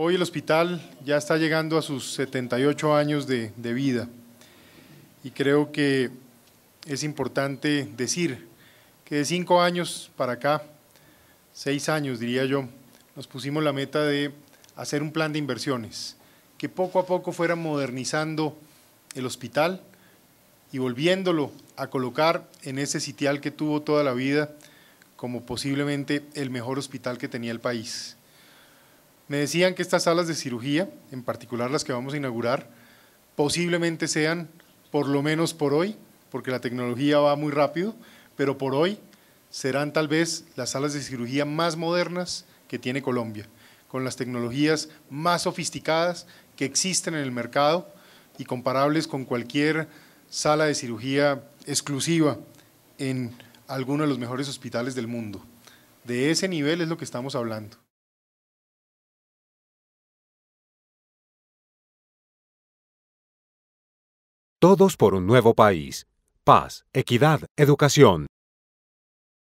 Hoy el hospital ya está llegando a sus 78 años de, de vida y creo que es importante decir que de cinco años para acá, seis años diría yo, nos pusimos la meta de hacer un plan de inversiones, que poco a poco fuera modernizando el hospital y volviéndolo a colocar en ese sitial que tuvo toda la vida como posiblemente el mejor hospital que tenía el país. Me decían que estas salas de cirugía, en particular las que vamos a inaugurar, posiblemente sean, por lo menos por hoy, porque la tecnología va muy rápido, pero por hoy serán tal vez las salas de cirugía más modernas que tiene Colombia, con las tecnologías más sofisticadas que existen en el mercado y comparables con cualquier sala de cirugía exclusiva en alguno de los mejores hospitales del mundo. De ese nivel es lo que estamos hablando. Todos por un nuevo país. Paz, equidad, educación.